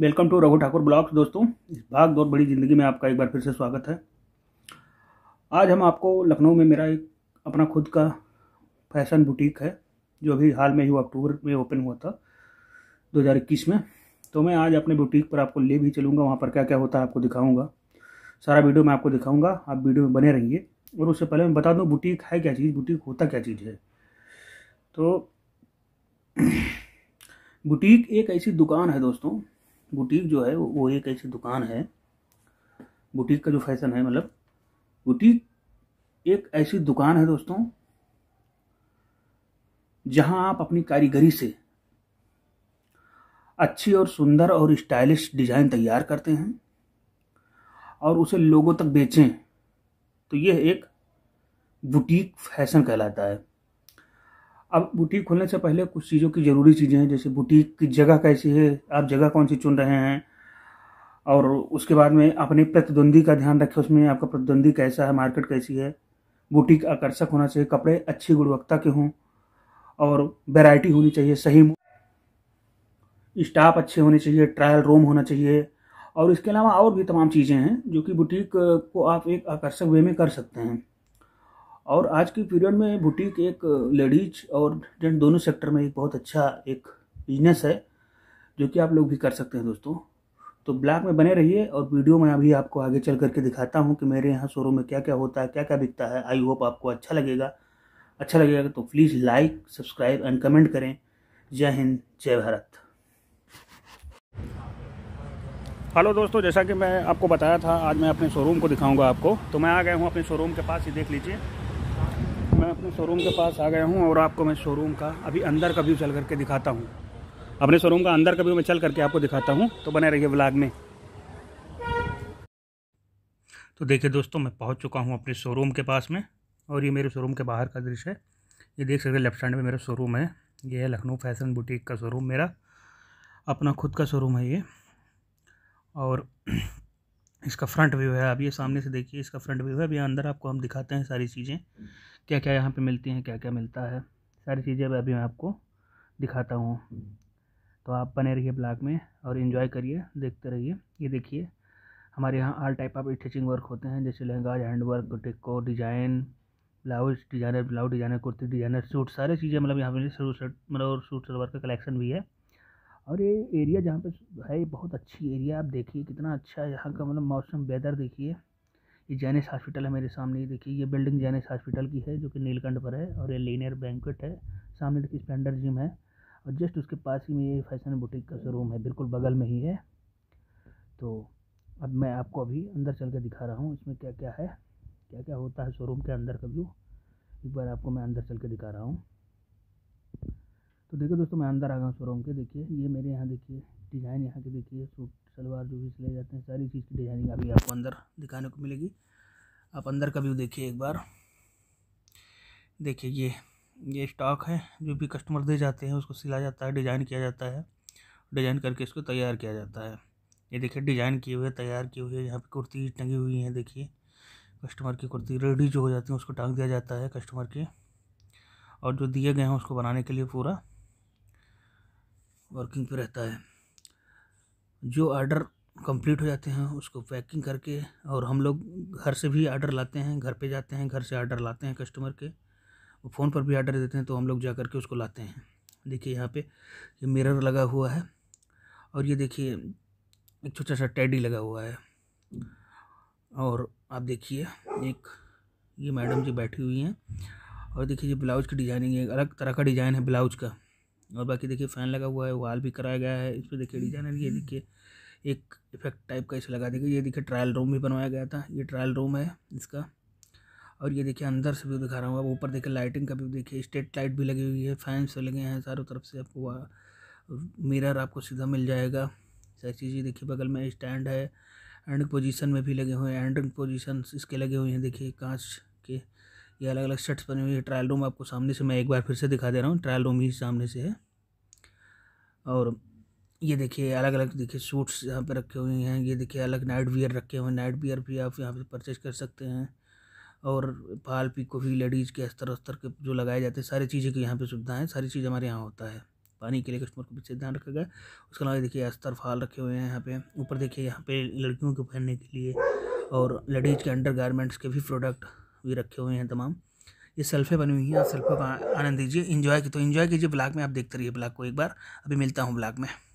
welcome to Raghu Thakur blogs दोस्तों इस भाग दौड़ बड़ी ज़िंदगी में आपका एक बार फिर से स्वागत है आज हम आपको लखनऊ में मेरा एक अपना खुद का फैशन बुटीक है जो अभी हाल में ही अक्टूबर में ओपन हुआ था 2021 में तो मैं आज अपने बुटीक पर आपको ले भी चलूँगा वहाँ पर क्या क्या होता है आपको दिखाऊँगा सारा वीडियो मैं आपको दिखाऊँगा आप वीडियो में बने रहिए और उससे पहले मैं बता दूँ बुटीक है क्या चीज़ बुटीक होता क्या चीज़ है तो बुटीक एक ऐसी दुकान है दोस्तों बुटीक जो है वो एक ऐसी दुकान है बुटीक का जो फैशन है मतलब बुटीक एक ऐसी दुकान है दोस्तों जहां आप अपनी कारीगरी से अच्छी और सुंदर और स्टाइलिश डिज़ाइन तैयार करते हैं और उसे लोगों तक बेचें तो यह एक बुटीक फैशन कहलाता है अब बुटीक खोलने से पहले कुछ चीज़ों की ज़रूरी चीज़ें हैं जैसे बुटीक की जगह कैसी है आप जगह कौन सी चुन रहे हैं और उसके बाद में अपने प्रतिद्वंदी का ध्यान रखें उसमें आपका प्रतिद्वंदी कैसा है मार्केट कैसी है बुटीक आकर्षक होना चाहिए कपड़े अच्छी गुणवत्ता के हों और वैरायटी होनी चाहिए सही स्टाफ अच्छे होने चाहिए ट्रायल रूम होना चाहिए और इसके अलावा और भी तमाम चीज़ें हैं जो कि बुटीक को आप एक आकर्षक वे में कर सकते हैं और आज के पीरियड में बुटीक एक लेडीज और जेंट दोनों सेक्टर में एक बहुत अच्छा एक बिजनेस है जो कि आप लोग भी कर सकते हैं दोस्तों तो ब्लॉग में बने रहिए और वीडियो में अभी आपको आगे चल करके दिखाता हूँ कि मेरे यहाँ शोरूम में क्या क्या होता है क्या क्या बिकता है आई होप आपको अच्छा लगेगा अच्छा लगेगा तो please like subscribe and comment करें जय हिंद जय भारत हेलो दोस्तों जैसा कि मैं आपको बताया था आज मैं अपने शोरूम को दिखाऊंगा आपको तो मैं आ गया हूँ अपने शोरूम के पास ही देख लीजिए मैं अपने शोरूम के पास आ गया हूँ और आपको मैं शोरूम का अभी अंदर का व्यू चल करके दिखाता हूँ अपने शोरूम का अंदर का व्यू मैं चल करके आपको दिखाता हूँ तो बने रहिए ब्लाग में तो देखिए दोस्तों मैं पहुँच चुका हूँ अपने शोरूम के पास में और ये मेरे शोरूम के बाहर का दृश्य है ये देख सकते लेफ्ट साइड में मेरा शोरूम है ये है लखनऊ फैशन बुटीक का शोरूम मेरा अपना खुद का शोरूम है ये और इसका फ्रंट व्यू है आप ये सामने से देखिए इसका फ्रंट व्यू है अभी अंदर आपको हम दिखाते हैं सारी चीज़ें क्या क्या यहाँ पे मिलती हैं क्या क्या मिलता है सारी चीज़ें अभी मैं आपको दिखाता हूँ तो आप बने रहिए ब्लॉग में और इन्जॉय करिए देखते रहिए ये देखिए हमारे यहाँ all type of stitching work होते हैं जैसे लहंगा हैंड वर्क टिक्को design blouse designer blouse designer kurti designer suit सारे चीज़ें मतलब यहाँ पे मतलब और सूट सलवार का कलेक्शन भी है और ये एरिया जहाँ पे है बहुत अच्छी एरिया आप देखिए कितना अच्छा है यहाँ का मतलब मौसम वेदर देखिए ये जैनिस हॉस्पिटल है मेरे सामने देखिए ये बिल्डिंग जैनिस हॉस्पिटल की है जो कि नीलकंठ पर है और ये लीनियर बैंकट है सामने देखिए स्पेंडर जिम है और जस्ट उसके पास ही में ये फैशन बुटीक का शोरूम है बिल्कुल बगल में ही है तो अब मैं आपको अभी अंदर चल के दिखा रहा हूँ इसमें क्या क्या है क्या क्या होता है शोरूम के अंदर का व्यू एक बार आपको मैं अंदर चल के दिखा रहा हूँ तो देखिए दोस्तों मैं अंदर आ गया शोरूम के देखिए ये मेरे यहाँ देखिए डिज़ाइन यहाँ के देखिए सूट सलवार जो भी सिले जाते हैं सारी चीज़ की डिज़ाइनिंग अभी आपको अंदर दिखाने को मिलेगी आप अंदर का व्यू देखिए एक बार देखिए ये ये स्टॉक है जो भी कस्टमर दे जाते हैं उसको सिला जाता है डिज़ाइन किया जाता है डिज़ाइन करके इसको तैयार किया जाता है ये देखिए डिज़ाइन किए हुए तैयार किए हुए यहाँ पर कुर्ती टंगी हुई हैं देखिए कस्टमर की कुर्ती रेडी जो हो जाती है उसको टांग दिया जाता है कस्टमर के और जो दिए गए हैं उसको बनाने के लिए पूरा वर्किंग पे रहता है जो आर्डर कंप्लीट हो जाते हैं उसको पैकिंग करके और हम लोग घर से भी आर्डर लाते हैं घर पे जाते हैं घर से आर्डर लाते हैं कस्टमर के वो फ़ोन पर भी आर्डर देते हैं तो हम लोग जा कर के उसको लाते हैं देखिए यहाँ पे ये मिरर लगा हुआ है और ये देखिए एक छोटा सा टैडी लगा हुआ है और आप देखिए एक ये मैडम जी बैठी हुई हैं और देखिए ये ब्लाउज की डिज़ाइनिंग एक अलग तरह का डिज़ाइन है ब्लाउज का और बाकी देखिए फ़ैन लगा हुआ है वाल भी कराया गया है इस पर देखिए डिजाइनर ये देखिए एक इफेक्ट टाइप का इसे लगा देखिए ये देखिए ट्रायल रूम भी बनवाया गया था ये ट्रायल रूम है इसका और ये देखिए अंदर से भी दिखा रहा हूँ अब ऊपर देखिए लाइटिंग का भी देखिए स्ट्रेट लाइट भी लगी हुई है फैंस लगे हैं चारों तरफ से आपको मिरर आपको सीधा मिल जाएगा सारी चीज़ें देखिए बगल में स्टैंड है एंड पोजीशन में भी लगे हुए हैं एंड पोजीशन इसके लगे हुए हैं देखिए कांच के ये अलग अलग शर्ट्स बने हुई है ट्रायल रूम आपको सामने से मैं एक बार फिर से दिखा दे रहा हूँ ट्रायल रूम ही सामने से है और ये देखिए अलग अलग देखिए सूट्स यहाँ पे रखे हुए हैं ये देखिए अलग नाइट वियर रखे हुए हैं नाइट वियर भी आप यहाँ पे परचेज कर सकते हैं और फाल को भी लेडीज़ के अस्तर अस्तर के जो लगाए जाते हैं सारी चीज़ें की यहाँ पे है सारी चीज़ हमारे यहाँ होता है पानी के लिए कस्टमर को पीछे ध्यान रखा गया उसके अलावा देखिए अस्तर फाल रखे हुए हैं यहाँ पे ऊपर देखिए यहाँ पे लड़कियों के पहनने के लिए और लेडीज़ के अंडर गारमेंट्स के भी प्रोडक्ट भी रखे हुए हैं तमाम ये सेल्फे बनी हुई हैं आप सेल्फे का आनंद दीजिए इन्जॉय की तो इन्जॉय कीजिए ब्लॉग में आप देखते रहिए ब्लॉग को एक बार अभी मिलता हूँ ब्लॉग में